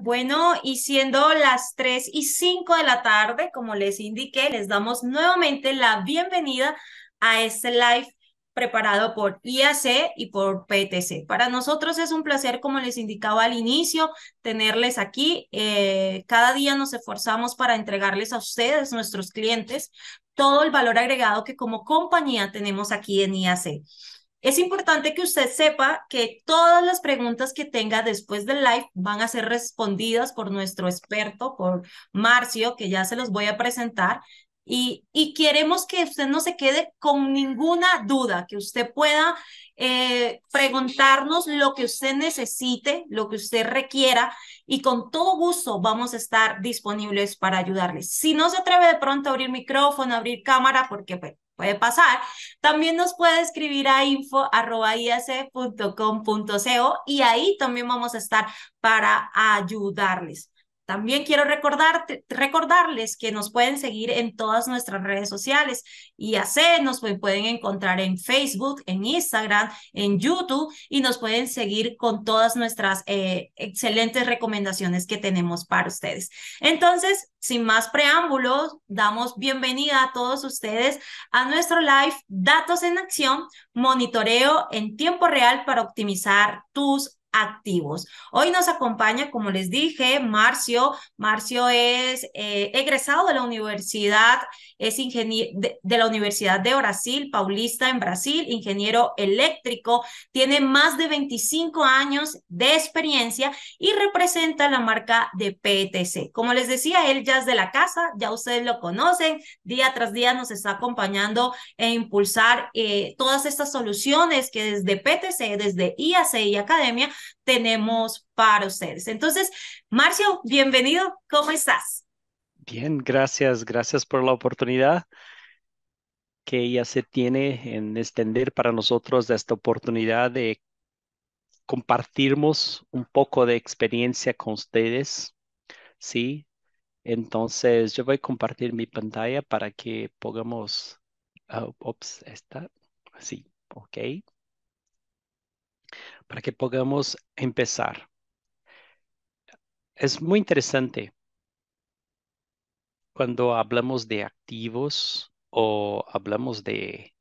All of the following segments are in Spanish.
Bueno, y siendo las 3 y 5 de la tarde, como les indiqué, les damos nuevamente la bienvenida a este live preparado por IAC y por PTC. Para nosotros es un placer, como les indicaba al inicio, tenerles aquí. Eh, cada día nos esforzamos para entregarles a ustedes, nuestros clientes, todo el valor agregado que como compañía tenemos aquí en IAC. Es importante que usted sepa que todas las preguntas que tenga después del live van a ser respondidas por nuestro experto, por Marcio, que ya se los voy a presentar. Y, y queremos que usted no se quede con ninguna duda, que usted pueda eh, preguntarnos lo que usted necesite, lo que usted requiera, y con todo gusto vamos a estar disponibles para ayudarle. Si no se atreve de pronto a abrir micrófono, abrir cámara, porque pues, puede pasar. También nos puede escribir a info.iac.com.co y ahí también vamos a estar para ayudarles. También quiero recordarles que nos pueden seguir en todas nuestras redes sociales. y nos pueden encontrar en Facebook, en Instagram, en YouTube y nos pueden seguir con todas nuestras eh, excelentes recomendaciones que tenemos para ustedes. Entonces, sin más preámbulos, damos bienvenida a todos ustedes a nuestro live Datos en Acción, monitoreo en tiempo real para optimizar tus activos. Hoy nos acompaña, como les dije, Marcio. Marcio es eh, egresado de la universidad, es ingeniero de, la Universidad de Brasil, paulista en Brasil, ingeniero eléctrico, tiene más de 25 años de experiencia y representa la marca de PTC. E como les decía, él ya es de la casa, ya ustedes lo conocen, día tras día nos está acompañando e impulsar eh, todas estas soluciones que desde PTC, e desde IAC y Academia, tenemos para ustedes. Entonces, Marcio, bienvenido, ¿cómo estás? Bien, gracias, gracias por la oportunidad que ya se tiene en extender para nosotros esta oportunidad de compartirnos un poco de experiencia con ustedes, ¿sí? Entonces, yo voy a compartir mi pantalla para que podamos... Ops, ah, está, sí, ok para que podamos empezar. Es muy interesante cuando hablamos de activos o hablamos de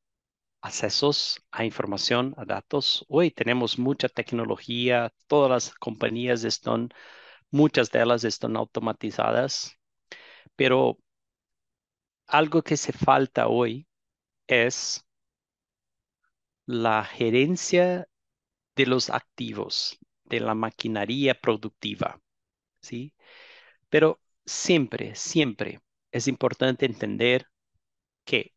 accesos a información, a datos. Hoy tenemos mucha tecnología, todas las compañías están, muchas de ellas están automatizadas, pero algo que se falta hoy es la gerencia de los activos, de la maquinaria productiva. ¿sí? Pero siempre, siempre es importante entender que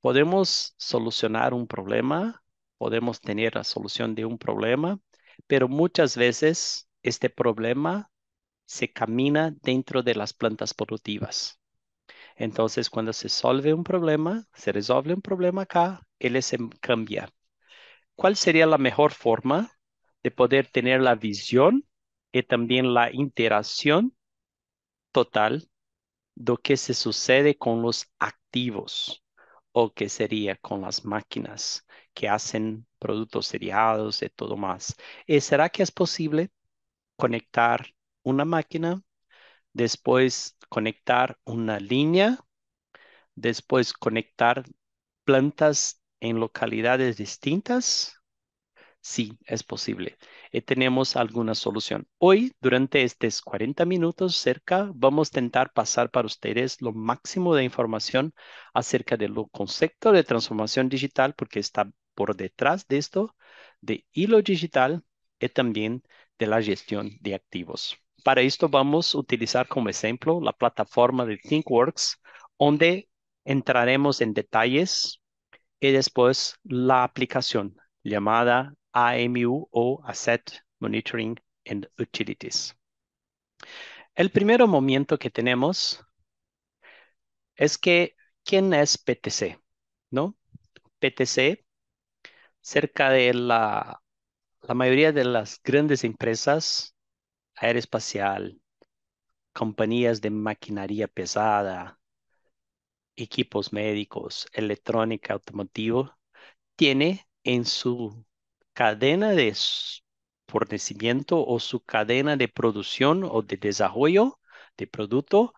podemos solucionar un problema, podemos tener la solución de un problema, pero muchas veces este problema se camina dentro de las plantas productivas. Entonces, cuando se solve un problema, se resuelve un problema acá, él se cambia ¿cuál sería la mejor forma de poder tener la visión y también la interacción total de lo que se sucede con los activos o que sería con las máquinas que hacen productos seriados y todo más? será que es posible conectar una máquina, después conectar una línea, después conectar plantas en localidades distintas? Sí, es posible. Y eh, tenemos alguna solución. Hoy, durante estos 40 minutos cerca, vamos a intentar pasar para ustedes lo máximo de información acerca del concepto de transformación digital, porque está por detrás de esto, de hilo digital y también de la gestión de activos. Para esto vamos a utilizar como ejemplo la plataforma de ThinkWorks, donde entraremos en detalles y después la aplicación llamada AMU o Asset Monitoring and Utilities. El primer momento que tenemos es que, ¿quién es PTC? ¿No? PTC, cerca de la, la mayoría de las grandes empresas aeroespacial, compañías de maquinaria pesada, equipos médicos, electrónica, automotivo, tiene en su cadena de fornecimiento o su cadena de producción o de desarrollo de producto,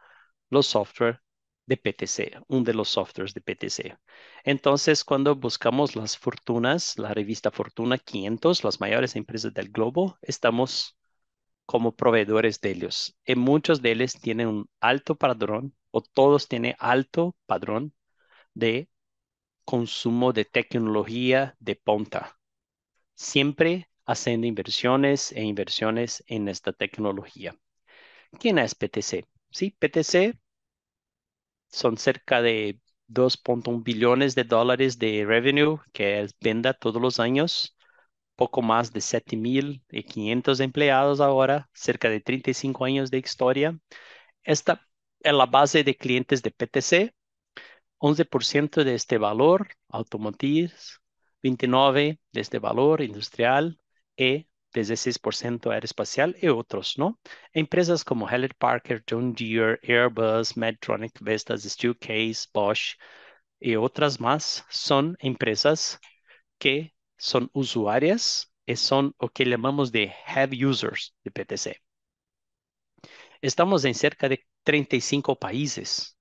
los software de PTC, uno de los softwares de PTC. Entonces, cuando buscamos las fortunas, la revista Fortuna 500, las mayores empresas del globo, estamos como proveedores de ellos. Y muchos de ellos tienen un alto padrón o todos tiene alto padrón de consumo de tecnología de punta. Siempre haciendo inversiones e inversiones en esta tecnología. ¿Quién es PTC? Sí, PTC son cerca de 2.1 billones de dólares de revenue que es venda todos los años, poco más de 7.500 empleados ahora, cerca de 35 años de historia. Esta en la base de clientes de PTC, 11% de este valor automotriz, 29% de este valor industrial y 16% aeroespacial y otros, ¿no? Empresas como Hewlett Parker, John Deere, Airbus, Medtronic, Vestas, Steelcase, Bosch y otras más son empresas que son usuarias y son lo que llamamos de have users de PTC. Estamos en cerca de 35 países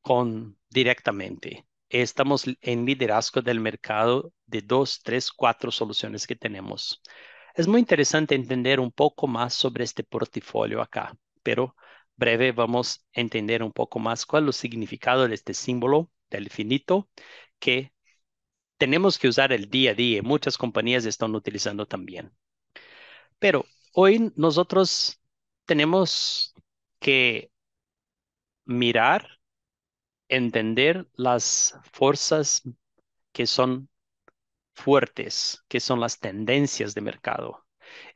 con directamente. Estamos en liderazgo del mercado de dos, tres, cuatro soluciones que tenemos. Es muy interesante entender un poco más sobre este portafolio acá, pero breve vamos a entender un poco más cuál es el significado de este símbolo del finito que tenemos que usar el día a día. Muchas compañías están utilizando también. Pero hoy nosotros tenemos que mirar, entender las fuerzas que son fuertes, que son las tendencias de mercado.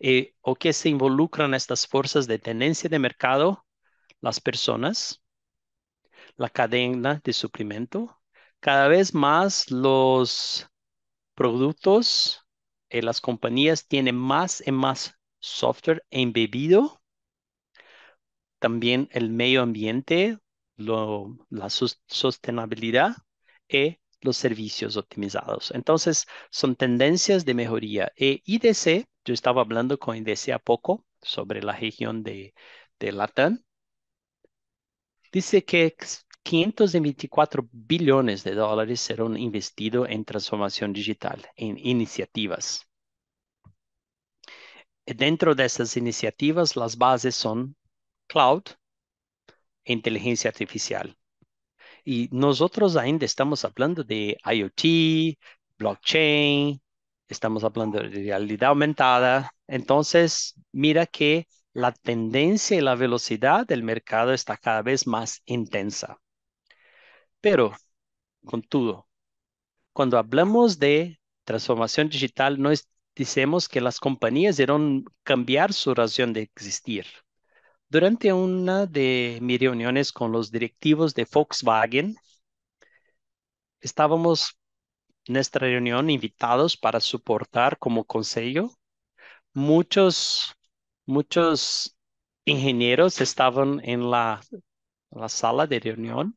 Eh, o que se involucran estas fuerzas de tendencia de mercado, las personas, la cadena de suplemento, cada vez más los productos, eh, las compañías tienen más y más software embebido también el medio ambiente, la sostenibilidad y los servicios optimizados. Entonces, son tendencias de mejoría. Y e IDC, yo estaba hablando con IDC a poco sobre la región de, de Latam, dice que 524 billones de dólares serán investidos en transformación digital, en iniciativas. Dentro de esas iniciativas, las bases son cloud e inteligencia artificial. Y nosotros ainda estamos hablando de IoT, blockchain, estamos hablando de realidad aumentada. Entonces, mira que la tendencia y la velocidad del mercado está cada vez más intensa. Pero, con todo, cuando hablamos de transformación digital, no decimos que las compañías deben cambiar su razón de existir. Durante una de mis reuniones con los directivos de Volkswagen, estábamos en esta reunión invitados para soportar como consejo. Muchos, muchos ingenieros estaban en la, sala de reunión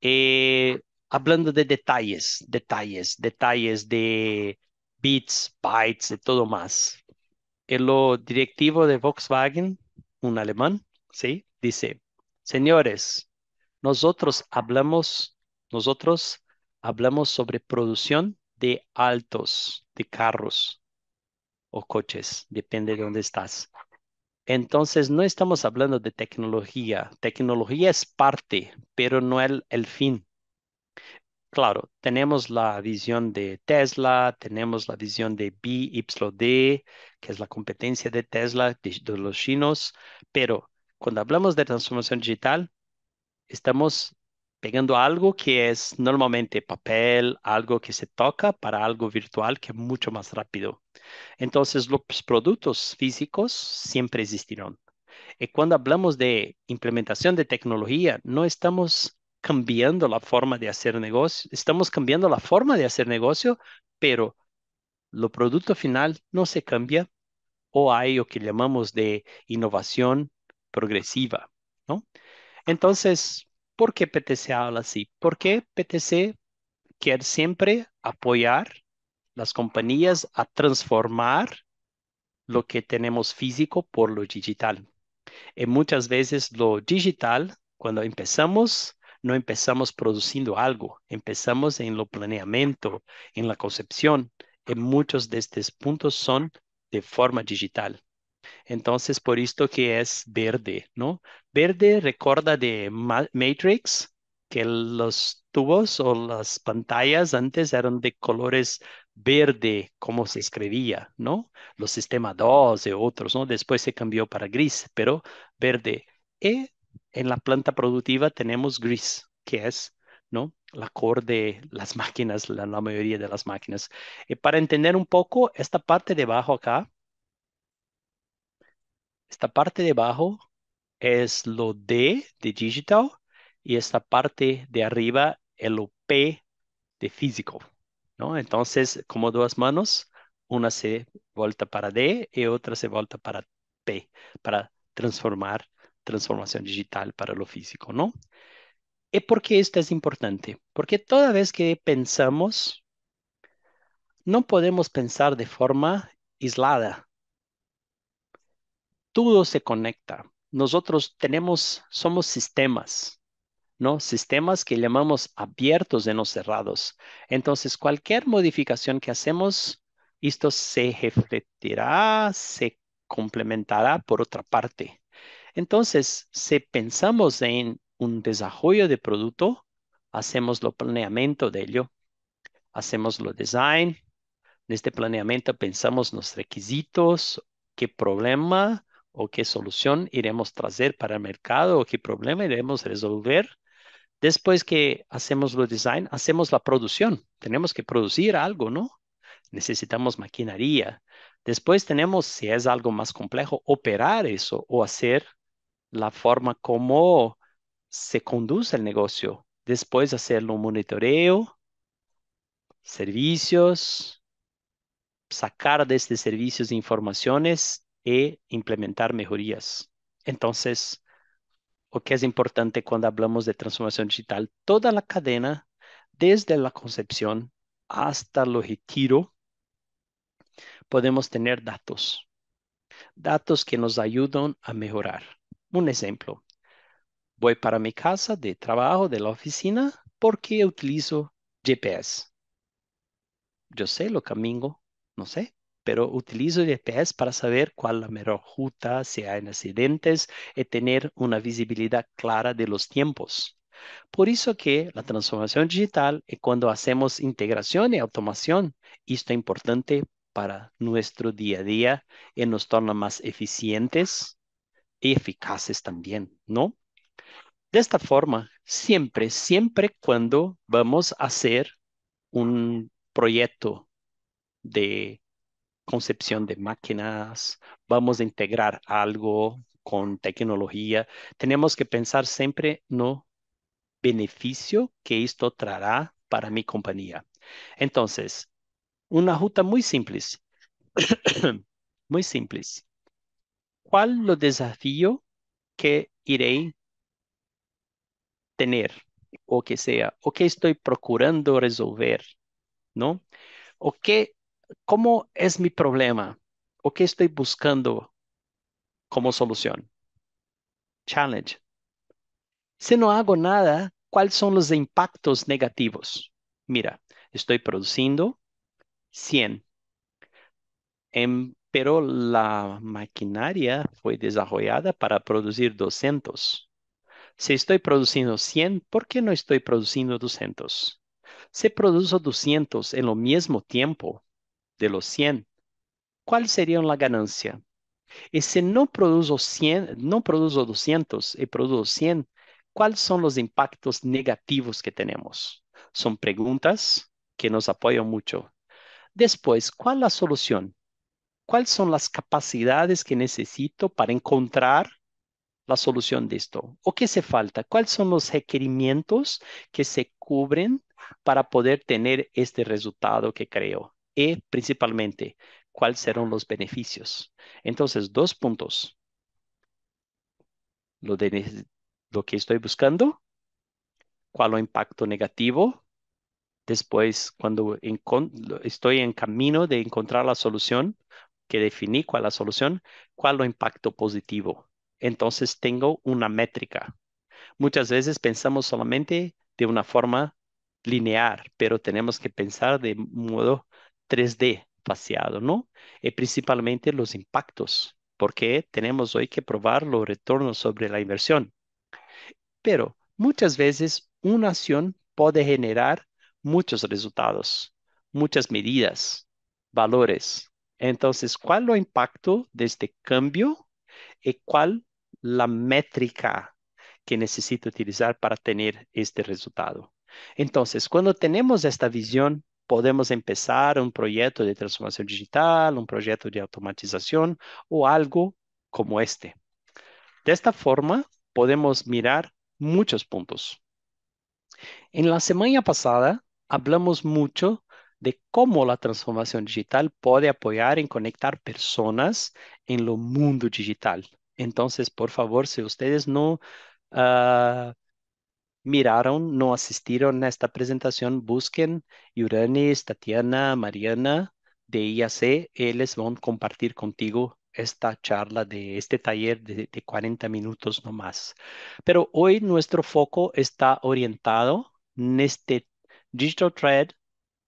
eh, hablando de detalles, detalles, detalles de bits, bytes, y todo más. El directivo de Volkswagen un alemán, ¿sí? Dice, señores, nosotros hablamos, nosotros hablamos sobre producción de altos, de carros o coches, depende de dónde estás. Entonces, no estamos hablando de tecnología. Tecnología es parte, pero no el, el fin. Claro, tenemos la visión de Tesla, tenemos la visión de BYD, que es la competencia de Tesla, de, los chinos, pero cuando hablamos de transformación digital, estamos pegando algo que es normalmente papel, algo que se toca para algo virtual que es mucho más rápido. Entonces, los productos físicos siempre existirán. Y cuando hablamos de implementación de tecnología, no estamos cambiando la forma de hacer negocio, estamos cambiando la forma de hacer negocio, pero lo producto final no se cambia o hay lo que llamamos de innovación progresiva. ¿no? Entonces, ¿por qué PTC habla así? Porque PTC quiere siempre apoyar las compañías a transformar lo que tenemos físico por lo digital. Y eh, muchas veces lo digital, cuando empezamos, no empezamos produciendo algo, empezamos en lo planeamiento, en la concepción. En muchos de estos puntos son de forma digital. Entonces, por esto que es verde, ¿no? Verde recuerda de Matrix, que los tubos o las pantallas antes eran de colores verde, como se escribía, ¿no? Los sistemas 2 y otros, ¿no? Después se cambió para gris, pero verde. Y e, en la planta productiva tenemos gris, que es, ¿no? la cor de las máquinas, la, mayoría de las máquinas. Y eh, para entender un poco, esta parte de abajo acá, esta parte de abajo es lo D de digital y esta parte de arriba es lo P de físico, ¿no? Entonces, como dos manos, una se vuelta para D y otra se vuelta para P, para transformar transformación digital para lo físico, ¿no? por qué esto es importante? Porque toda vez que pensamos, no podemos pensar de forma aislada. Todo se conecta. Nosotros tenemos, somos sistemas, ¿no? Sistemas que llamamos abiertos de no cerrados. Entonces, cualquier modificación que hacemos, esto se refletirá, se complementará por otra parte. Entonces, si pensamos en un desarrollo de producto, hacemos lo planeamiento de ello, hacemos lo design. En este planeamiento pensamos los requisitos, qué problema o qué solución iremos traer para el mercado o qué problema iremos resolver. Después que hacemos lo design, hacemos la producción. Tenemos que producir algo, ¿no? Necesitamos maquinaria. Después tenemos, si es algo más complejo, operar eso o hacer la forma como se conduce el negocio. Después hacerlo un monitoreo, servicios, sacar de estos servicios informaciones e implementar mejorías. Entonces, lo que es importante cuando hablamos de transformación digital, toda la cadena, desde la concepción hasta el retiro, podemos tener datos. Datos que nos ayudan a mejorar. Un ejemplo, voy para mi casa de trabajo, de la oficina, porque utilizo GPS. Yo sé lo camino, no sé, pero utilizo GPS para saber cuál es la mejor ruta, si hay accidentes y tener una visibilidad clara de los tiempos. Por eso que la transformación digital es cuando hacemos integración y automación, esto es importante para nuestro día a día y nos torna más eficientes y eficaces también, ¿no? De esta forma, siempre, siempre cuando vamos a hacer un proyecto de concepción de máquinas, vamos a integrar algo con tecnología, tenemos que pensar siempre no beneficio que esto traerá para mi compañía. Entonces, una ruta muy simple, muy simple. ¿Cuál lo desafío que iré tener, o que sea, o que estoy procurando resolver, ¿no? O qué, cómo es mi problema, o qué estoy buscando como solución. Challenge. Si no hago nada, ¿cuáles son los impactos negativos? Mira, estoy produciendo 100, pero la maquinaria fue desarrollada para producir 200. Si estoy produciendo 100, ¿por qué no estoy produciendo 200? Si produzo 200 en lo mismo tiempo de los 100, ¿cuál sería la ganancia? Y si no produzo 100, no produzo 200 y produzo 100, ¿cuáles son los impactos negativos que tenemos? Son preguntas que nos apoyan mucho. Después, ¿cuál es la solución? ¿Cuáles son las capacidades que necesito para encontrar la solución de esto? ¿O qué se falta? ¿Cuáles son los requerimientos que se cubren para poder tener este resultado que creo? Y principalmente, ¿cuáles serán los beneficios? Entonces, dos puntos. Lo, lo que estoy buscando, cuál es el impacto negativo. Después, cuando estoy en camino de encontrar la solución, que definí cuál la solución, cuál es el impacto positivo entonces tengo una métrica. Muchas veces pensamos solamente de una forma lineal, pero tenemos que pensar de modo 3D vaciado, ¿no? Y eh, principalmente los impactos, porque tenemos hoy que probar los retornos sobre la inversión. Pero muchas veces una acción puede generar muchos resultados, muchas medidas, valores. Entonces, ¿cuál es el impacto de este cambio y cuál la métrica que necesito utilizar para tener este resultado. Entonces, cuando tenemos esta visión, podemos empezar un proyecto de transformación digital, un proyecto de automatización o algo como este. De esta forma, podemos mirar muchos puntos. En la semana pasada, hablamos mucho de cómo la transformación digital puede apoyar en conectar personas en lo mundo digital. Entonces, por favor, si ustedes no ah, miraron, no asistieron a esta presentación, busquen Yuranis, Tatiana, Mariana de IAC, ellos van a compartir contigo esta charla de este taller de, de 40 minutos más. Pero hoy nuestro foco está orientado en este Digital Thread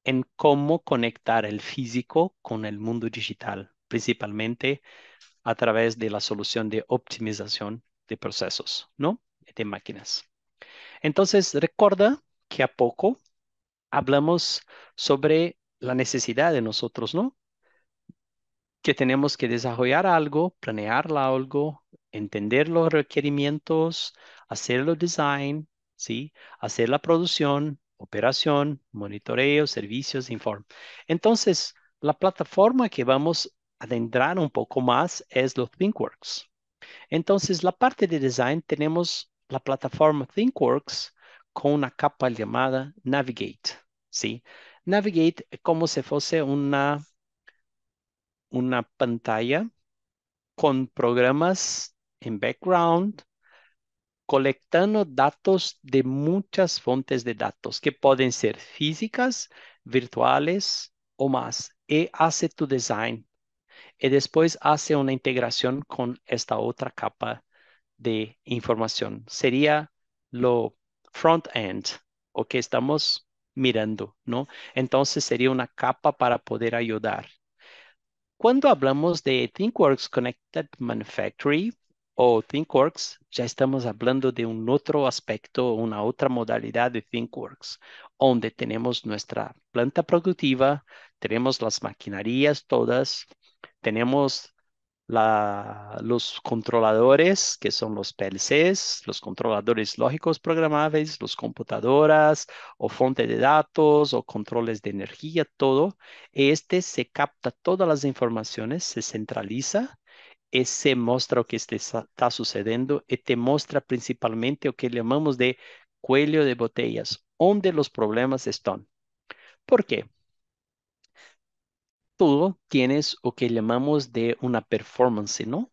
en cómo conectar el físico con el mundo digital, principalmente a través de la solución de optimización de procesos, ¿no? De máquinas. Entonces, recuerda que a poco hablamos sobre la necesidad de nosotros, ¿no? Que tenemos que desarrollar algo, planear algo, entender los requerimientos, hacer el design, ¿sí? Hacer la producción, operación, monitoreo, servicios, informe. Entonces, la plataforma que vamos a adentrar un poco más es los ThinkWorks. Entonces, la parte de design tenemos la plataforma ThinkWorks con una capa llamada Navigate, ¿sí? Navigate como si fuese una, una pantalla con programas en background colectando datos de muchas fuentes de datos que pueden ser físicas, virtuales o más. Y e hace tu design. Y e después hace una integración con esta otra capa de información. Sería lo front-end o que estamos mirando, ¿no? Entonces sería una capa para poder ayudar. Cuando hablamos de ThinkWorks Connected Manufacturing, o ThinkWorks, ya estamos hablando de un otro aspecto, una otra modalidad de ThinkWorks, donde tenemos nuestra planta productiva, tenemos las maquinarias todas, tenemos la, los controladores, que son los PLCs, los controladores lógicos programables, los computadoras o fuente de datos o controles de energía, todo. Este se capta todas las informaciones, se centraliza ese muestra lo que este está sucediendo y te este muestra principalmente lo que llamamos de cuello de botellas, donde los problemas están. ¿Por qué? Tú tienes lo que llamamos de una performance, ¿no?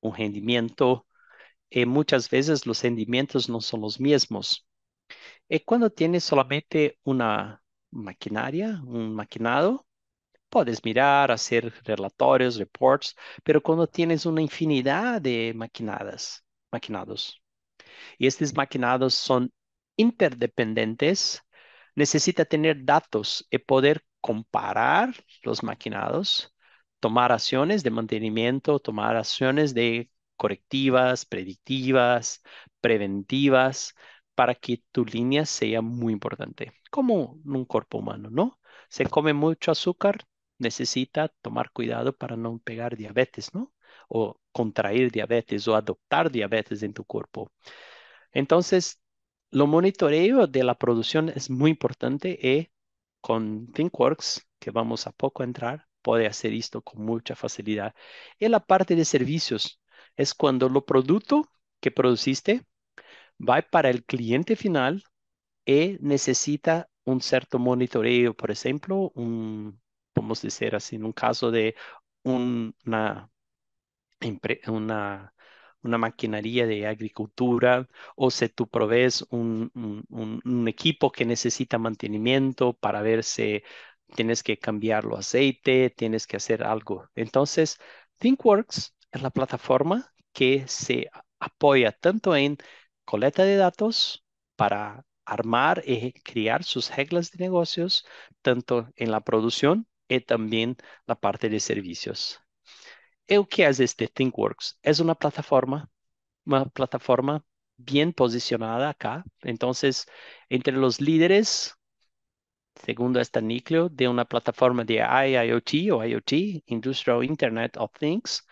Un rendimiento. Eh, muchas veces los rendimientos no son los mismos. Y eh, cuando tienes solamente una maquinaria, un maquinado, Puedes mirar, hacer relatorios, reports, pero cuando tienes una infinidad de maquinadas, maquinados, y estos maquinados son interdependientes, necesita tener datos y poder comparar los maquinados, tomar acciones de mantenimiento, tomar acciones de correctivas, predictivas, preventivas, para que tu línea sea muy importante, como en un cuerpo humano, ¿no? Se come mucho azúcar, necesita tomar cuidado para no pegar diabetes, ¿no? O contraer diabetes o adoptar diabetes en tu cuerpo. Entonces, lo monitoreo de la producción es muy importante y eh, con ThinkWorks, que vamos a poco a entrar, puede hacer esto con mucha facilidad. Y la parte de servicios es cuando lo producto que produciste va para el cliente final y eh, necesita un cierto monitoreo, por ejemplo, un, podemos decir así, en un caso de una, una, maquinaria de agricultura o si tú provees un, un, equipo que necesita mantenimiento para ver si tienes que cambiar aceite, tienes que hacer algo. Entonces, ThinkWorks es la plataforma que se apoya tanto en coleta de datos para armar y eh, crear sus reglas de negocios, tanto en la producción y e también la parte de servicios. ¿Y qué es este ThinkWorks? Es una plataforma, una plataforma bien posicionada acá. Entonces, entre los líderes, segundo este núcleo de una plataforma de IOT o IoT, Industrial Internet of Things,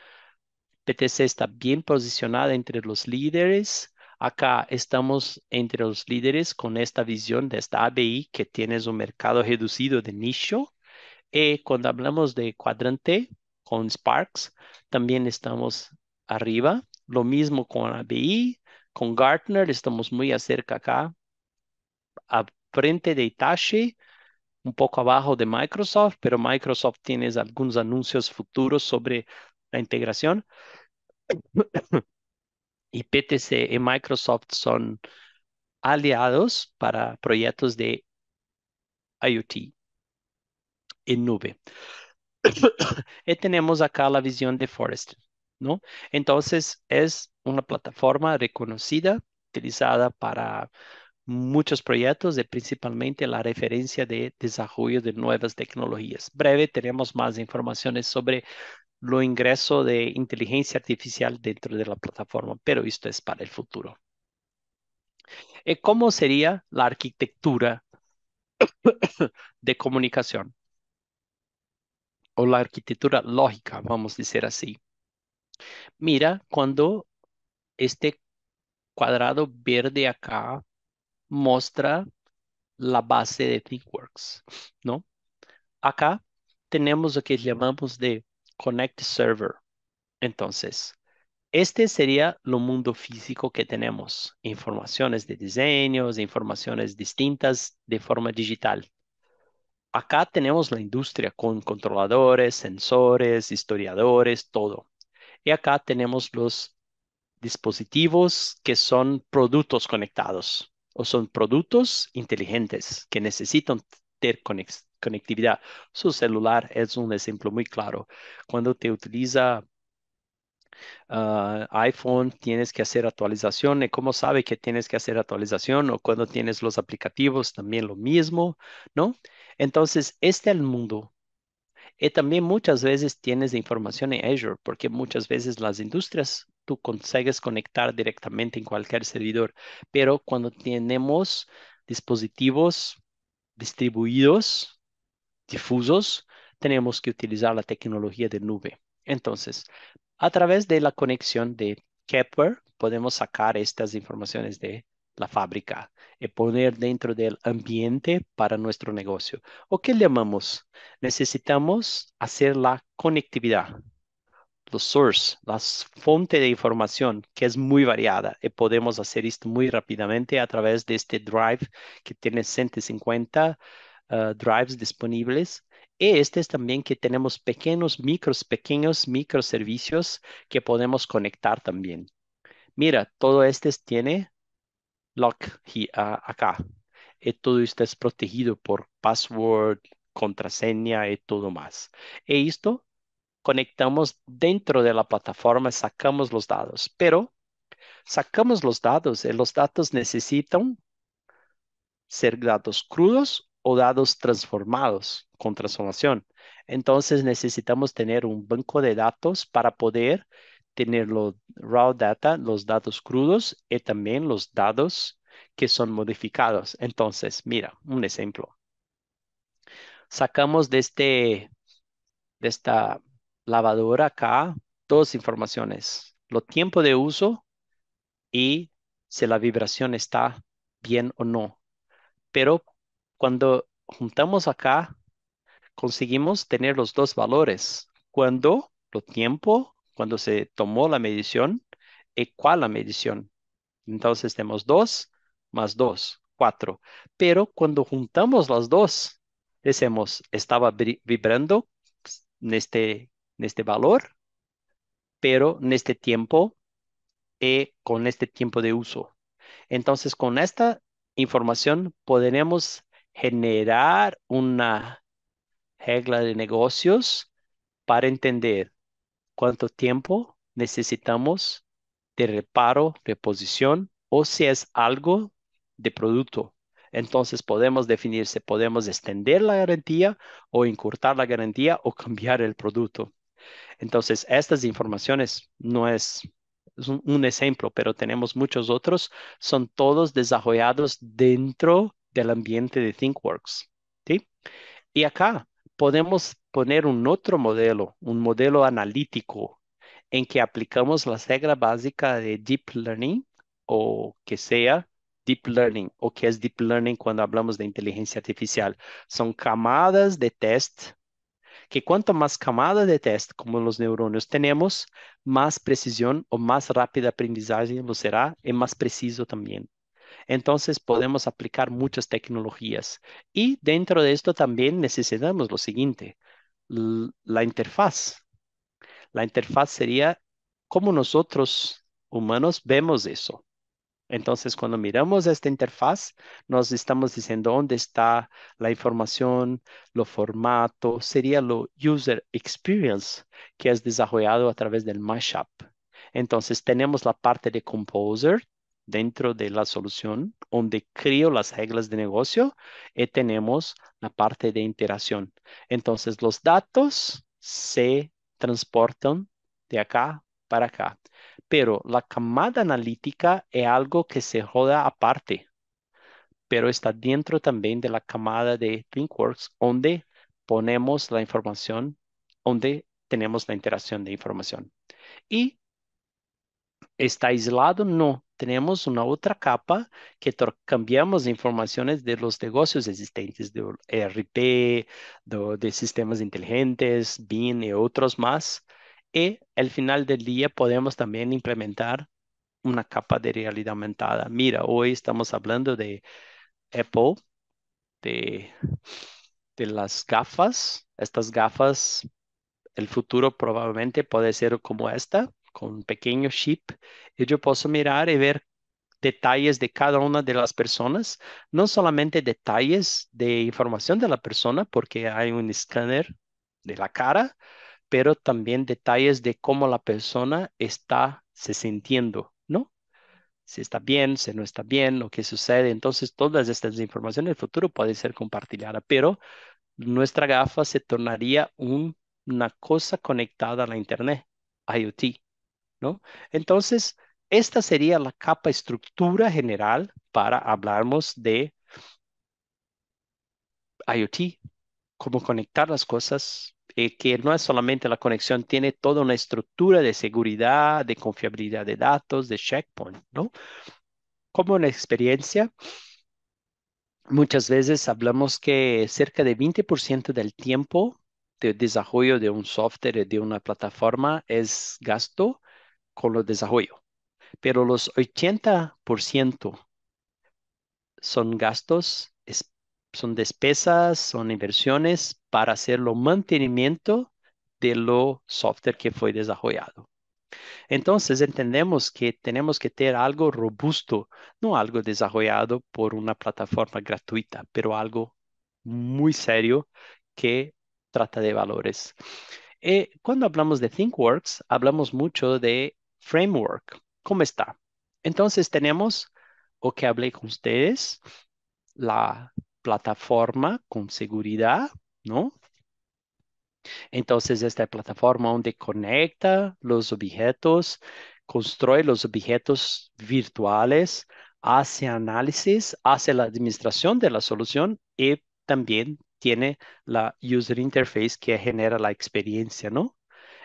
PTC está bien posicionada entre los líderes. Acá estamos entre los líderes con esta visión de esta ABI que tienes un mercado reducido de nicho y eh, cuando hablamos de cuadrante con Sparks, también estamos arriba. Lo mismo con ABI, con Gartner, estamos muy cerca acá, a frente de Itachi, un poco abajo de Microsoft, pero Microsoft tiene algunos anuncios futuros sobre la integración. y PTC y Microsoft son aliados para proyectos de IoT en nube. y tenemos acá la visión de Forest, ¿no? Entonces, es una plataforma reconocida, utilizada para muchos proyectos, de principalmente la referencia de desarrollo de nuevas tecnologías. Breve, tenemos más informaciones sobre lo ingreso de inteligencia artificial dentro de la plataforma, pero esto es para el futuro. Eh, ¿Cómo sería la arquitectura de comunicación? o la arquitectura lógica, vamos a decir así. Mira, cuando este cuadrado verde acá muestra la base de ThinkWorks, ¿no? Acá tenemos lo que llamamos de Connect Server. Entonces, este sería lo mundo físico que tenemos, informaciones de diseños, informaciones distintas de forma digital. Acá tenemos la industria con controladores, sensores, historiadores, todo. Y acá tenemos los dispositivos que son productos conectados o son productos inteligentes que necesitan tener conectividad. Su celular es un ejemplo muy claro. Cuando te utiliza ah, iPhone, tienes que hacer actualización. cómo sabe que tienes que hacer actualización? O cuando tienes los aplicativos, también lo mismo, ¿no? Entonces, este es el mundo. Y eh, también muchas veces tienes información en Azure, porque muchas veces las industrias tú consigues conectar directamente en cualquier servidor, pero cuando tenemos dispositivos distribuidos, difusos, tenemos que utilizar la tecnología de nube. Entonces, a través de la conexión de Kepler, podemos sacar estas informaciones de la fábrica y eh, poner dentro del ambiente para nuestro negocio. ¿O qué llamamos? Necesitamos hacer la conectividad, los source, las fuentes de información, que es muy variada y podemos hacer esto muy rápidamente a través de este drive que tiene 150 ah, drives disponibles. Y este es también que tenemos pequeños, micros, pequeños microservicios que podemos conectar también. Mira, todo este tiene Lock acá. Y e todo esto es protegido por password, contraseña y todo más. Y e esto conectamos dentro de la plataforma, sacamos los datos. pero sacamos los datos y eh, los datos necesitan ser datos crudos o datos transformados con transformación. Entonces necesitamos tener un banco de datos para poder tener los raw data, los datos crudos y también los datos que son modificados. Entonces, mira, un ejemplo. Sacamos de, este, de esta lavadora acá dos informaciones, lo tiempo de uso y si la vibración está bien o no. Pero cuando juntamos acá, conseguimos tener los dos valores. Cuando lo tiempo cuando se tomó la medición, ¿e ¿cuál la medición. Entonces tenemos 2 más 2, 4. Pero cuando juntamos las dos, decimos, estaba vibrando en este, en este valor, pero en este tiempo y ¿e con este tiempo de uso. Entonces, con esta información podremos generar una regla de negocios para entender cuánto tiempo necesitamos de reparo, reposición, o si es algo de producto. Entonces podemos definir si podemos extender la garantía o incurtar la garantía o cambiar el producto. Entonces, estas informaciones no es, un, ejemplo, pero tenemos muchos otros. Son todos desarrollados dentro del ambiente de ThinkWorks. Y acá podemos poner un otro modelo, un modelo analítico, en que aplicamos la regla básica de Deep Learning o que sea Deep Learning o que es Deep Learning cuando hablamos de inteligencia artificial. Son camadas de test que cuanto más camadas de test como los neuronios tenemos, más precisión o más rápida aprendizaje lo será y más preciso también. Entonces podemos aplicar muchas tecnologías. Y dentro de esto también necesitamos lo siguiente, la interfaz. La interfaz sería cómo nosotros humanos vemos eso. Entonces, cuando miramos esta interfaz, nos estamos diciendo dónde está la información, lo formato, sería lo user experience que es desarrollado a través del mashup. Entonces, tenemos la parte de composer, dentro de la solución donde creo las reglas de negocio y eh, tenemos la parte de interacción. Entonces, los datos se transportan de acá para acá, pero la camada analítica es algo que se roda aparte, pero está dentro también de la camada de ThinkWorks, donde ponemos la información, donde tenemos la interacción de información. Y está aislado, no, tenemos una otra capa que cambiamos informaciones de los negocios existentes, de ERP, eh, de, sistemas inteligentes, bin y otros más. Y al final del día podemos también implementar una capa de realidad aumentada. Mira, hoy estamos hablando de Apple, de las gafas. Estas gafas, el futuro probablemente puede ser como esta con un pequeño chip, y yo puedo mirar y ver detalles de cada una de las personas, no solamente detalles de información de la persona, porque hay un escáner de la cara, pero también detalles de cómo la persona está se sintiendo, ¿no? Si está bien, si no está bien, lo que sucede. Entonces, todas estas informaciones en el futuro pueden ser compartidas, pero nuestra gafa se tornaría una cosa conectada a la Internet, IoT. ¿no? Entonces, esta sería la capa estructura general para hablarmos de IoT, cómo conectar las cosas, eh, que no es solamente la conexión, tiene toda una estructura de seguridad, de confiabilidad de datos, de checkpoint, ¿no? Como una experiencia, muchas veces hablamos que cerca de 20% del tiempo de desarrollo de un software, de una plataforma, es gasto con los desarrollo. pero los 80% son gastos, son despesas, son inversiones para hacer el mantenimiento de lo software que fue desarrollado. Entonces entendemos que tenemos que tener algo robusto, no algo desarrollado por una plataforma gratuita, pero algo muy serio que trata de valores. Eh, cuando hablamos de ThinkWorks, hablamos mucho de framework. ¿Cómo está? Entonces tenemos o que hablé con ustedes, la plataforma con seguridad, ¿no? Entonces, esta plataforma donde conecta los objetos, construye los objetos virtuales, hace análisis, hace la administración de la solución y también tiene la user interface que genera la experiencia, ¿no?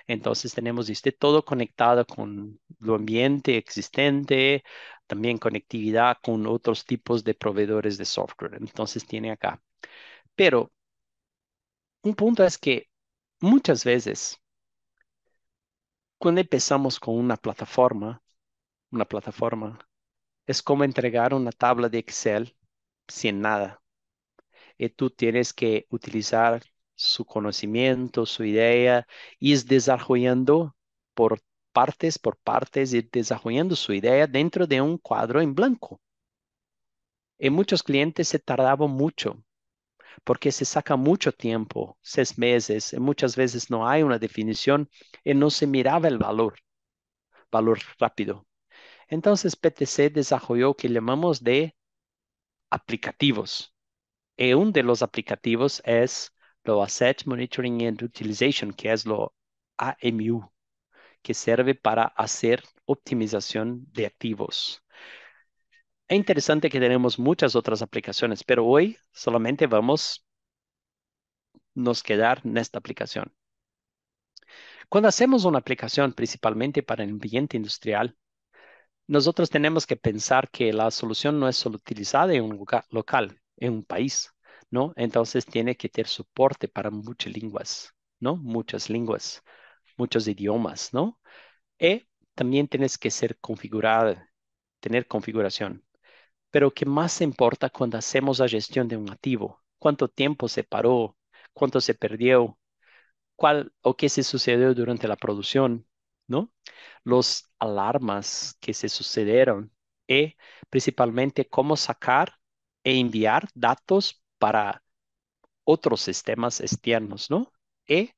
Entonces tenemos este todo conectado con lo ambiente existente, también conectividad con otros tipos de proveedores de software. Entonces tiene acá. Pero un punto es que muchas veces cuando empezamos con una plataforma, una plataforma es como entregar una tabla de Excel sin nada. Y tú tienes que utilizar su conocimiento, su idea, ir desarrollando por partes, por partes, ir desarrollando su idea dentro de un cuadro en blanco. En muchos clientes se tardaba mucho porque se saca mucho tiempo, seis meses, y muchas veces no hay una definición y no se miraba el valor, valor rápido. Entonces PTC desarrolló que llamamos de aplicativos. Y uno de los aplicativos es lo Asset Monitoring and Utilization, que es lo AMU, que sirve para hacer optimización de activos. Es interesante que tenemos muchas otras aplicaciones, pero hoy solamente vamos nos quedar en esta aplicación. Cuando hacemos una aplicación principalmente para el ambiente industrial, nosotros tenemos que pensar que la solución no es solo utilizada en un local, en un país, ¿no? Entonces tiene que tener soporte para muchas lenguas, ¿no? Muchas lenguas, muchos idiomas, ¿no? Y e también tienes que ser configurada, tener configuración. Pero ¿qué más importa cuando hacemos la gestión de un activo? ¿Cuánto tiempo se paró? ¿Cuánto se perdió? ¿Cuál o qué se sucedió durante la producción? ¿No? Los alarmas que se sucedieron y e principalmente cómo sacar e enviar datos para otros sistemas externos, ¿no? Y e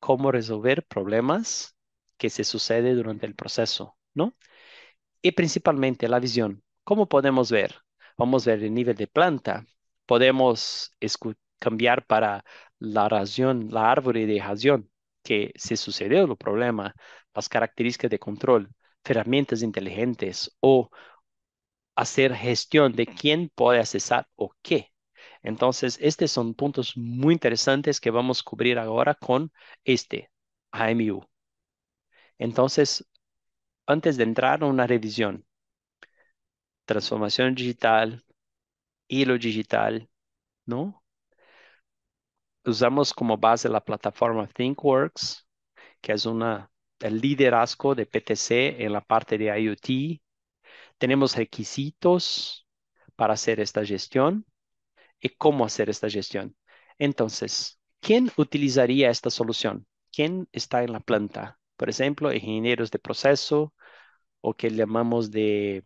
cómo resolver problemas que se suceden durante el proceso, ¿no? Y principalmente la visión. ¿Cómo podemos ver? Vamos a ver el nivel de planta. Podemos cambiar para la razón, la árbol de razón que se sucedió el problema, las características de control, herramientas inteligentes o hacer gestión de quién puede accesar o qué, entonces, estos son puntos muy interesantes que vamos a cubrir ahora con este, AMU. Entonces, antes de entrar a una revisión, transformación digital, y lo digital, ¿no? Usamos como base la plataforma ThinkWorks, que es una, el liderazgo de PTC en la parte de IoT. Tenemos requisitos para hacer esta gestión y cómo hacer esta gestión. Entonces, ¿quién utilizaría esta solución? ¿Quién está en la planta? Por ejemplo, ingenieros de proceso o que llamamos de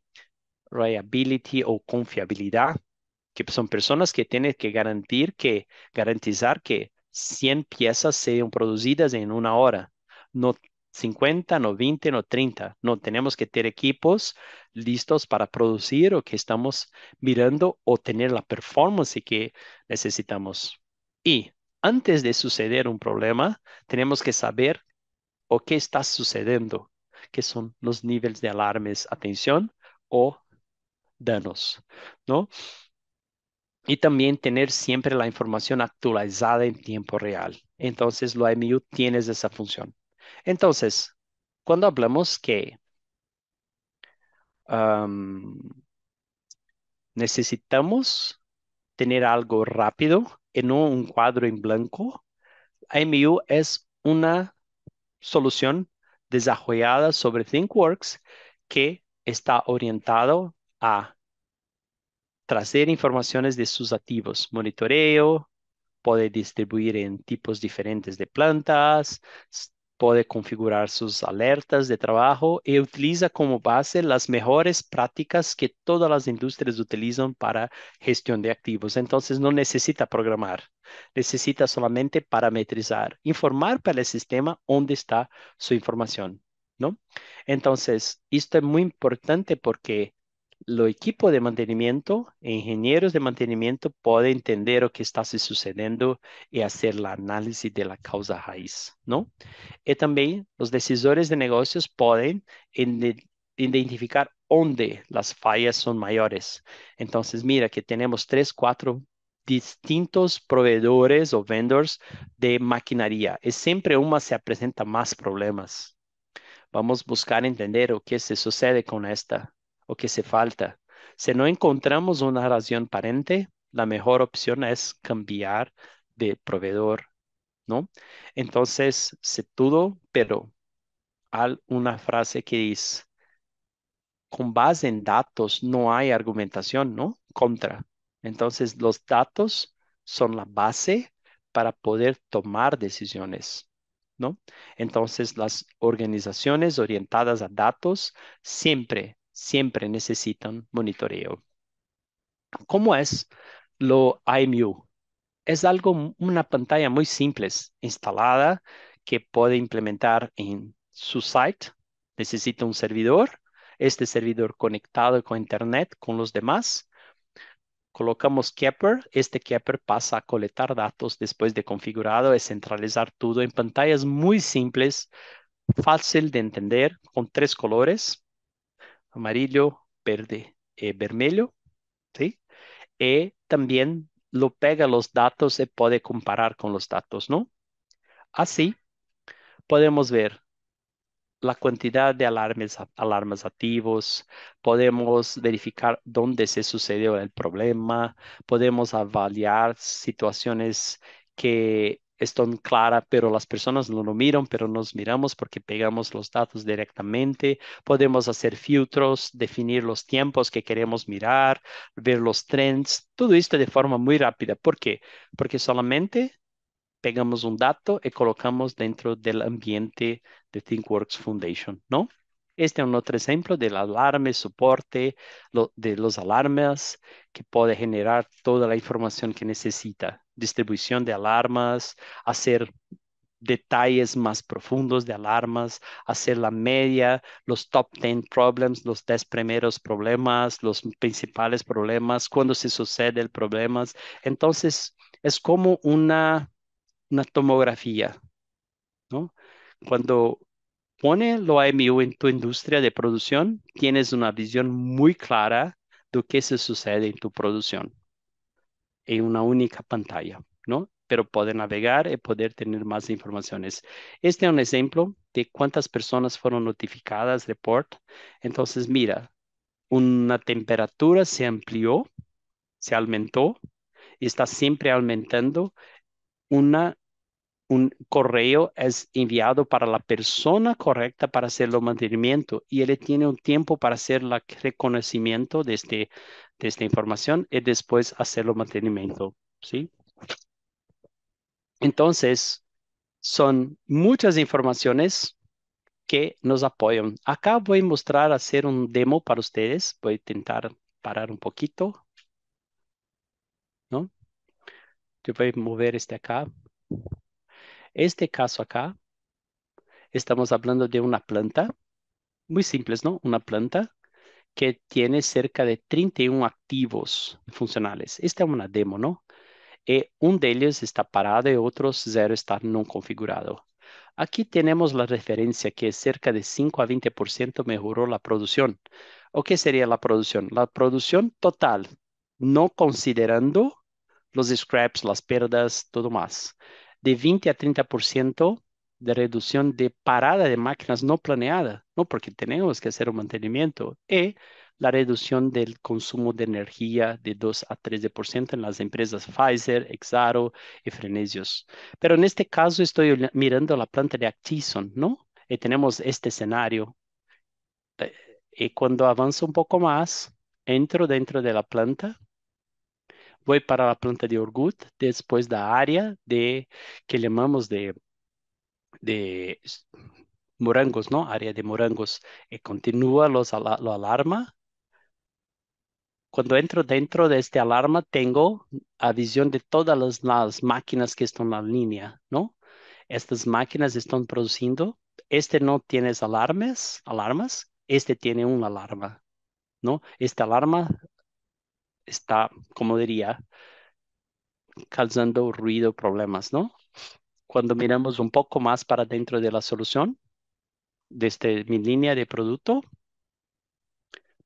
reliability o confiabilidad, que son personas que tienen que garantizar que, garantizar que 100 piezas sean producidas en una hora, no 50, no 20, no 30. No, tenemos que tener equipos listos para producir o que estamos mirando o tener la performance que necesitamos. Y antes de suceder un problema, tenemos que saber o qué está sucediendo, que son los niveles de alarmes, atención o danos, ¿no? Y también tener siempre la información actualizada en tiempo real. Entonces, lo IMU tienes esa función. Entonces, cuando hablamos que necesitamos tener algo rápido en un cuadro en blanco, IMU es una solución desarrollada sobre ThinkWorks que está orientado a traer informaciones de sus activos, monitoreo, puede distribuir en tipos diferentes de plantas, puede configurar sus alertas de trabajo y utiliza como base las mejores prácticas que todas las industrias utilizan para gestión de activos. Entonces no necesita programar, necesita solamente parametrizar, informar para el sistema dónde está su información, ¿no? Entonces, esto es muy importante porque el equipo de mantenimiento, ingenieros de mantenimiento, pueden entender lo que está sucediendo y hacer el análisis de la causa raíz, ¿no? Y también los decisores de negocios pueden identificar dónde las fallas son mayores. Entonces, mira que tenemos tres, cuatro distintos proveedores o vendors de maquinaria y siempre una se presenta más problemas. Vamos a buscar entender lo que se sucede con esta o que se falta. Si no encontramos una razón parente, la mejor opción es cambiar de proveedor, ¿no? Entonces, se todo, pero hay una frase que dice, con base en datos no hay argumentación, ¿no? Contra. Entonces, los datos son la base para poder tomar decisiones, ¿no? Entonces, las organizaciones orientadas a datos siempre siempre necesitan monitoreo. ¿Cómo es lo IMU? Es algo, una pantalla muy simple instalada que puede implementar en su site. Necesita un servidor, este servidor conectado con internet, con los demás. Colocamos Kepper. este Kepper pasa a colectar datos después de configurado, es centralizar todo en pantallas muy simples, fácil de entender, con tres colores, amarillo, verde, eh, vermelho, ¿sí? Y eh, también lo pega los datos y puede comparar con los datos, ¿no? Así, podemos ver la cantidad de alarmes, alarmas activos, podemos verificar dónde se sucedió el problema, podemos avaliar situaciones que están claras clara, pero las personas no lo miran, pero nos miramos porque pegamos los datos directamente. Podemos hacer filtros, definir los tiempos que queremos mirar, ver los trends, todo esto de forma muy rápida. ¿Por qué? Porque solamente pegamos un dato y colocamos dentro del ambiente de ThinkWorks Foundation, ¿no? Este es otro ejemplo del alarme, soporte, de los alarmas que puede generar toda la información que necesita distribución de alarmas, hacer detalles más profundos de alarmas, hacer la media, los top 10 problems, los 10 primeros problemas, los principales problemas, cuando se sucede el problema. Entonces, es como una, tomografía, Cuando pone lo AMU en tu industria de producción, tienes una visión muy clara de qué se sucede en tu producción en una única pantalla, ¿no? Pero poder navegar y poder tener más informaciones. Este es un ejemplo de cuántas personas fueron notificadas, report. Entonces, mira, una temperatura se amplió, se aumentó y está siempre aumentando. Una, un correo es enviado para la persona correcta para hacer el mantenimiento y él tiene un tiempo para hacer el reconocimiento de este de esta información y después hacerlo mantenimiento, ¿sí? Entonces, son muchas informaciones que nos apoyan. Acá voy a mostrar, hacer un demo para ustedes. Voy a intentar parar un poquito. ¿No? Yo voy a mover este acá. Este caso acá, estamos hablando de una planta. Muy simples, ¿no? Una planta que tiene cerca de 31 activos funcionales. Esta es una demo, ¿no? Y eh, un de ellos está parado y otros cero está no configurado. Aquí tenemos la referencia que cerca de 5 a 20% mejoró la producción. ¿O qué sería la producción? La producción total, no considerando los scraps, las pérdidas, todo más. De 20 a 30% de reducción de parada de máquinas no planeada, ¿no? porque tenemos que hacer un mantenimiento, y la reducción del consumo de energía de 2 a 13% en las empresas Pfizer, Exaro y Frenesios. Pero en este caso estoy mirando la planta de Actison, ¿no? Y tenemos este escenario. Eh, y cuando avanzo un poco más, entro dentro de la planta, voy para la planta de Orgut, después la área de que llamamos de de Morangos, ¿no? Área de Morangos. Y eh, continúa los la alarma. Cuando entro dentro de este alarma, tengo a visión de todas las, máquinas que están en la línea, ¿no? Estas máquinas están produciendo. Este no tiene alarmes alarmas. Este tiene una alarma, ¿no? Esta alarma está, como diría, causando ruido, problemas, ¿no? cuando miramos un poco más para dentro de la solución, desde mi línea de producto,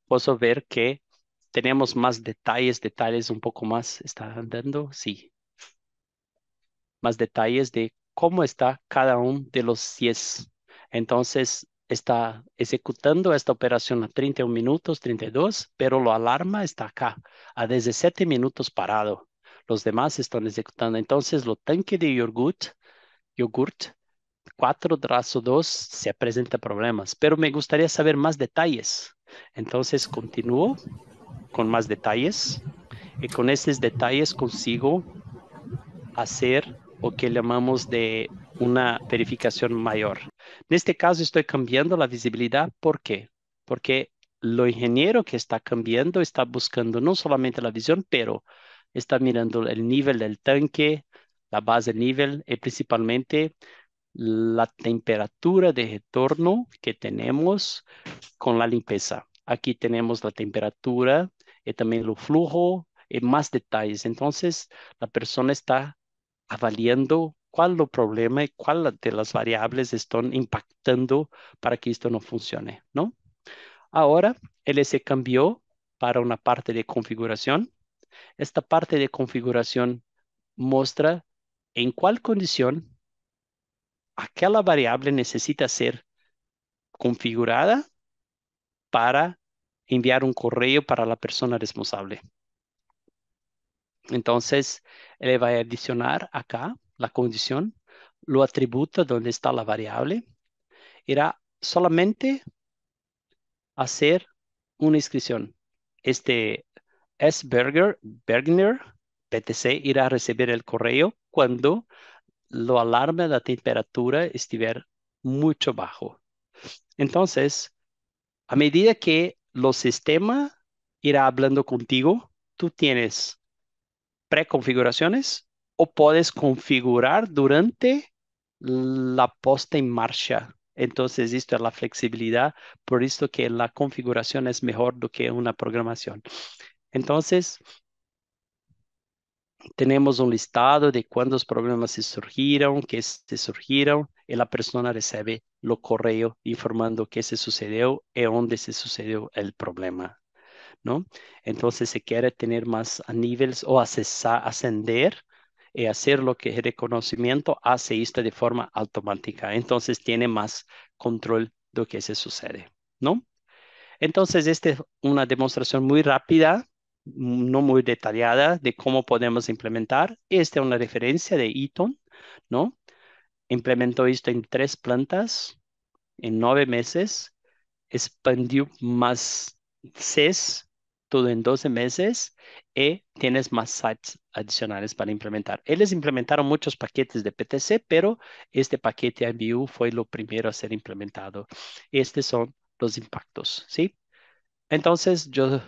puedo ver que tenemos más detalles, detalles un poco más. ¿Está andando? Sí. Más detalles de cómo está cada uno de los 10. Entonces, está ejecutando esta operación a 31 minutos, 32, pero la alarma está acá, a 17 minutos parado. Los demás están ejecutando. Entonces, lo tanque de yogurt yogurt 4-2 se presenta problemas, pero me gustaría saber más detalles. Entonces continúo con más detalles y con esos detalles consigo hacer o que llamamos de una verificación mayor. En este caso estoy cambiando la visibilidad. ¿Por qué? Porque lo ingeniero que está cambiando está buscando no solamente la visión, pero está mirando el nivel del tanque, la base nivel es principalmente la temperatura de retorno que tenemos con la limpieza. Aquí tenemos la temperatura y eh, también el flujo y eh, más detalles. Entonces, la persona está avaliando cuál es el problema y cuál de las variables están impactando para que esto no funcione, ¿no? Ahora, él se cambió para una parte de configuración. Esta parte de configuración muestra en cuál condición aquella variable necesita ser configurada para enviar un correo para la persona responsable. Entonces, él va a adicionar acá la condición, lo atributo donde está la variable, irá solamente hacer una inscripción. Este S. Berger, Bergner, PTC, irá a recibir el correo cuando lo alarma la temperatura estiver mucho bajo. Entonces, a medida que los sistema irá hablando contigo, tú tienes preconfiguraciones o puedes configurar durante la puesta en marcha. Entonces, esto es la flexibilidad, por esto que la configuración es mejor do que una programación. Entonces, tenemos un listado de cuántos problemas se surgieron, qué se surgieron, y la persona recibe lo correo informando qué se sucedió y dónde se sucedió el problema, ¿no? Entonces, si quiere tener más niveles o ascender y hacer lo que es reconocimiento, hace esto de forma automática. Entonces, tiene más control de lo que se sucede, ¿no? Entonces, esta es una demostración muy rápida no muy detallada de cómo podemos implementar. Esta es una referencia de Eaton, ¿no? Implementó esto en tres plantas en nueve meses, expandió más CES, todo en 12 meses, y tienes más sites adicionales para implementar. Ellos implementaron muchos paquetes de PTC, pero este paquete IBU fue lo primero a ser implementado. Estos son los impactos, ¿sí? Entonces, yo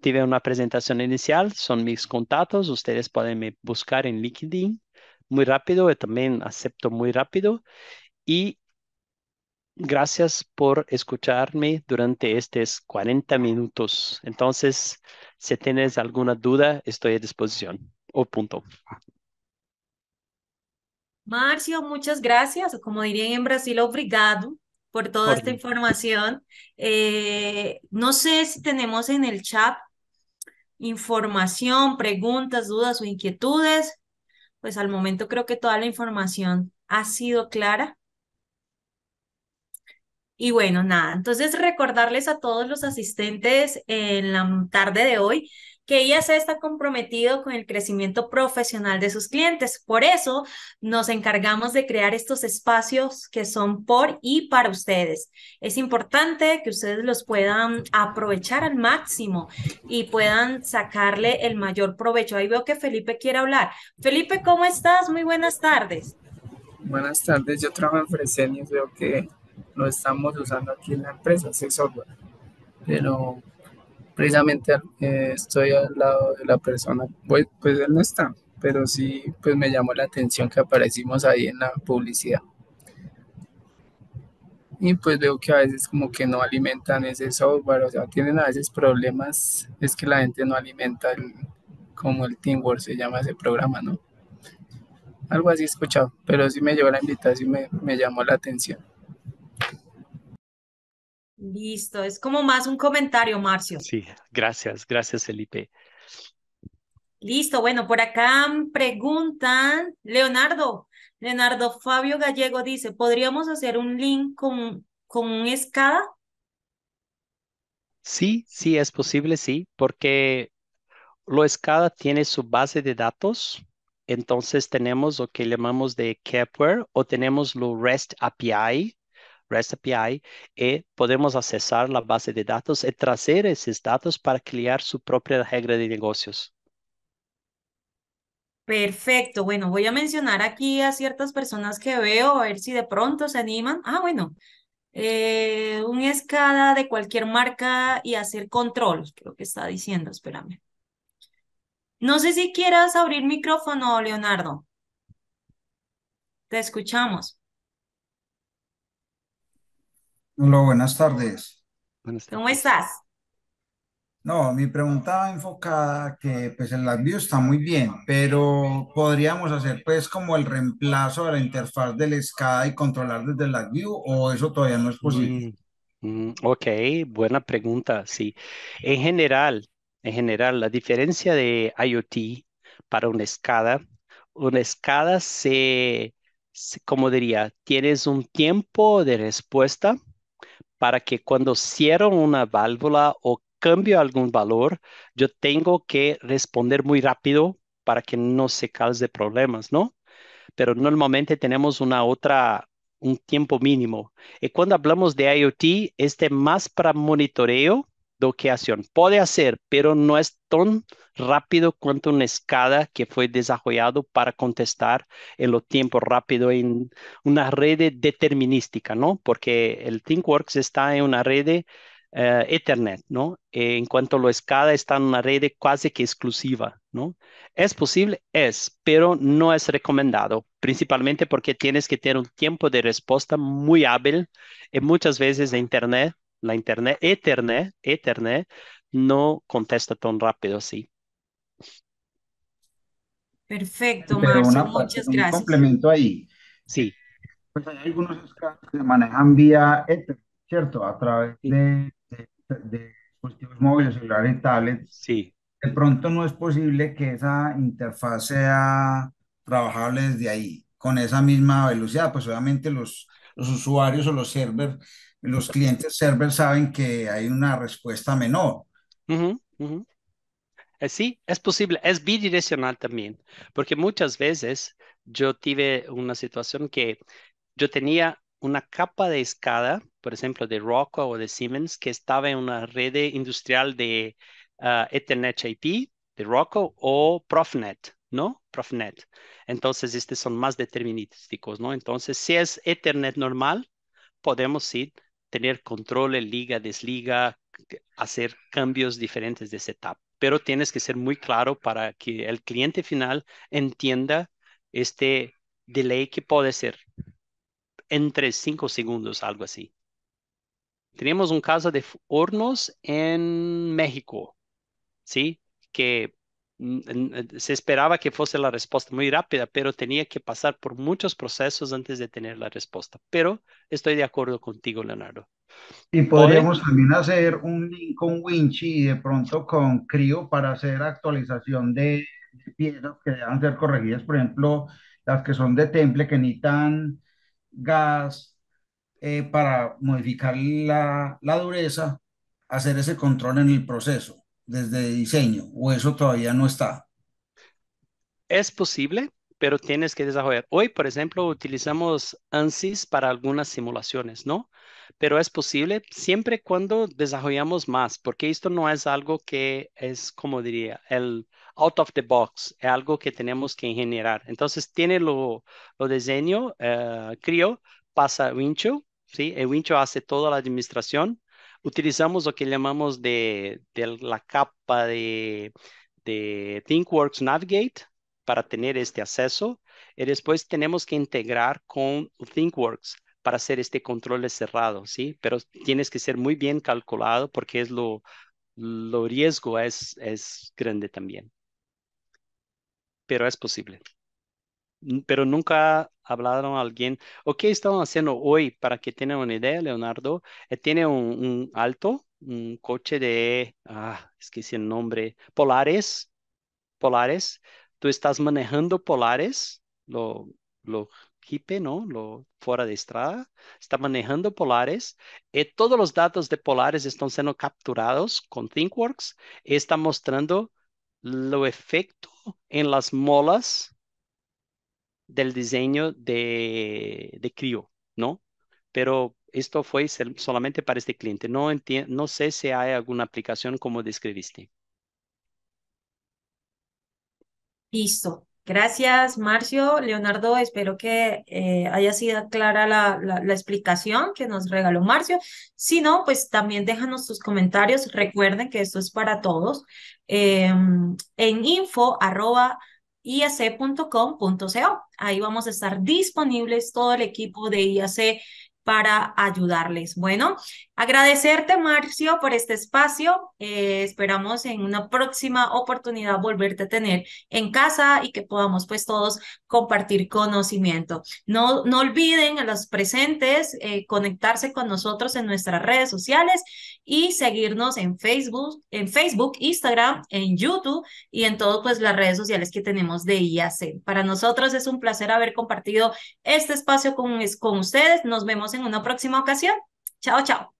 Tive una presentación inicial, son mis contactos, ustedes pueden me buscar en LinkedIn muy rápido, y también acepto muy rápido y gracias por escucharme durante estos 40 minutos. Entonces, si tienes alguna duda, estoy a disposición o punto. Marcio, muchas gracias. Como dirían en Brasil, obrigado por toda esta información. Eh, no sé si tenemos en el chat información, preguntas, dudas o inquietudes. Pues al momento creo que toda la información ha sido clara. Y bueno, nada, entonces recordarles a todos los asistentes en la tarde de hoy que se está comprometido con el crecimiento profesional de sus clientes. Por eso nos encargamos de crear estos espacios que son por y para ustedes. Es importante que ustedes los puedan aprovechar al máximo y puedan sacarle el mayor provecho. Ahí veo que Felipe quiere hablar. Felipe, ¿cómo estás? Muy buenas tardes. Buenas tardes, yo trabajo en Fresenius, veo que lo estamos usando aquí en la empresa, ese software. Pero precisamente eh, estoy al lado de la persona, pues, él no está, pero sí, pues me llamó la atención que aparecimos ahí en la publicidad. Y pues veo que a veces como que no alimentan ese software, o sea, tienen a veces problemas, es que la gente no alimenta como el Teamwork se llama ese programa, ¿no? Algo así escuchado, pero sí me llegó la invitación y me llamó la atención. Listo, es como más un comentario, Marcio. Sí, gracias, gracias, Felipe. Listo, bueno, por acá preguntan, Leonardo, Leonardo Fabio Gallego dice, ¿podríamos hacer un link con, con un escada? Sí, sí, es posible, sí, porque lo escada tiene su base de datos, entonces tenemos lo que llamamos de Kepware o tenemos lo REST API, REST API y podemos accesar la base de datos y traer esos datos para crear su propia regla de negocios. Perfecto. Bueno, voy a mencionar aquí a ciertas personas que veo, a ver si de pronto se animan. Ah, bueno, eh, un escala de cualquier marca y hacer control, creo que está diciendo, espérame. No sé si quieras abrir micrófono, Leonardo. Te escuchamos. Hola, buenas tardes. ¿Cómo estás? No, mi pregunta enfocada que pues el LabVIEW está muy bien, pero podríamos hacer pues como el reemplazo de la interfaz del SCADA y controlar desde el LabVIEW o eso todavía no es posible. Mm, mm, ok, buena pregunta, sí. En general, en general, la diferencia de IoT para una SCADA, una SCADA se como diría, tienes un tiempo de respuesta para que cuando cierro una válvula o cambio algún valor, yo tengo que responder muy rápido para que no se cause problemas, ¿no? Pero normalmente tenemos una otra, un tiempo mínimo. Y cuando hablamos de IoT, este más para monitoreo que acción. Puede hacer, pero no es tan rápido cuanto una escada que fue desarrollado para contestar en lo tiempo rápido en una red determinística, ¿no? Porque el ThinkWorks está en una red eh, Ethernet, ¿no? en cuanto a lo escala, está en una red casi que exclusiva, ¿no? ¿Es posible? Es, pero no es recomendado, principalmente porque tienes que tener un tiempo de respuesta muy hábil y muchas veces de Internet la Internet, Ethernet, Ethernet no contesta tan rápido así. Perfecto, Marcio, un complemento ahí. Sí. Pues hay algunos que se manejan vía Ethernet, ¿cierto? A través de, de, dispositivos móviles, celulares y tablets. Sí. De pronto no es posible que esa interfaz sea trabajable desde ahí, con esa misma velocidad. Pues obviamente los, los usuarios o los servers los clientes server saben que hay una respuesta menor. Eh, sí, es posible, es bidireccional también, porque muchas veces yo tuve una situación que yo tenía una capa de escada, por ejemplo, de Rockwell o de Siemens, que estaba en una red industrial de ah, Ethernet IP, de Rockwell o Profnet, ¿no? Profnet. Entonces, estos son más determinísticos, ¿no? Entonces, si es Ethernet normal, podemos ir tener control liga, desliga, hacer cambios diferentes de setup. Pero tienes que ser muy claro para que el cliente final entienda este delay que puede ser entre 5 segundos, algo así. Tenemos un caso de hornos en México, ¿sí? Que se esperaba que fuese la respuesta muy rápida, pero tenía que pasar por muchos procesos antes de tener la respuesta. Pero estoy de acuerdo contigo, Leonardo. Y podríamos también hacer un link con Winchi y de pronto con Crio para hacer actualización de, piedras que deben ser corregidas, por ejemplo, las que son de temple, que necesitan gas eh, para modificar la dureza, hacer ese control en el proceso desde diseño o eso todavía no está? Es posible, pero tienes que desarrollar. Hoy, por ejemplo, utilizamos ANSYS para algunas simulaciones, ¿no? Pero es posible siempre cuando desarrollamos más, porque esto no es algo que es, como diría, el out of the box, es algo que tenemos que generar. Entonces, tiene lo, lo diseño, eh, pasa a Wincho, ¿sí? El eh, Wincho hace toda la administración, utilizamos lo que llamamos de, de la capa de, de ThinkWorks Navigate para tener este acceso y después tenemos que integrar con ThinkWorks para hacer este control cerrado, ¿sí? Pero tienes que ser muy bien calculado porque es lo, lo riesgo es, es grande también. Pero es posible. Pero nunca hablaron a alguien, o qué están haciendo hoy, para que tengan una idea, Leonardo, eh, tiene un, alto, un coche de, ah, esqueci el nombre, Polares, Polares, tú estás manejando Polares, lo, lo hipe, ¿no? Lo fuera de estrada, está manejando Polares, y eh, todos los datos de Polares están siendo capturados con ThinkWorks, está mostrando lo efecto en las molas del diseño de, de ¿no? Pero esto fue solamente para este cliente. No, no sé si hay alguna aplicación como describiste. Listo. Gracias, Marcio. Leonardo, espero que eh, haya sido clara la, explicación que nos regaló Marcio. Si no, pues también déjanos tus comentarios. Recuerden que esto es para todos. Em, en info arroba, iac.com.co. Ahí vamos a estar disponibles todo el equipo de IAC para ayudarles. Bueno, agradecerte, Marcio, por este espacio. Eh, esperamos en una próxima oportunidad volverte a tener en casa y que podamos pues todos compartir conocimiento. No, no olviden a los presentes eh, conectarse con nosotros en nuestras redes sociales y seguirnos en Facebook, en Facebook, Instagram, en YouTube y en todas pues, las redes sociales que tenemos de IAC. Para nosotros es un placer haber compartido este espacio con, con ustedes. Nos vemos en una próxima ocasión. Chao, chao.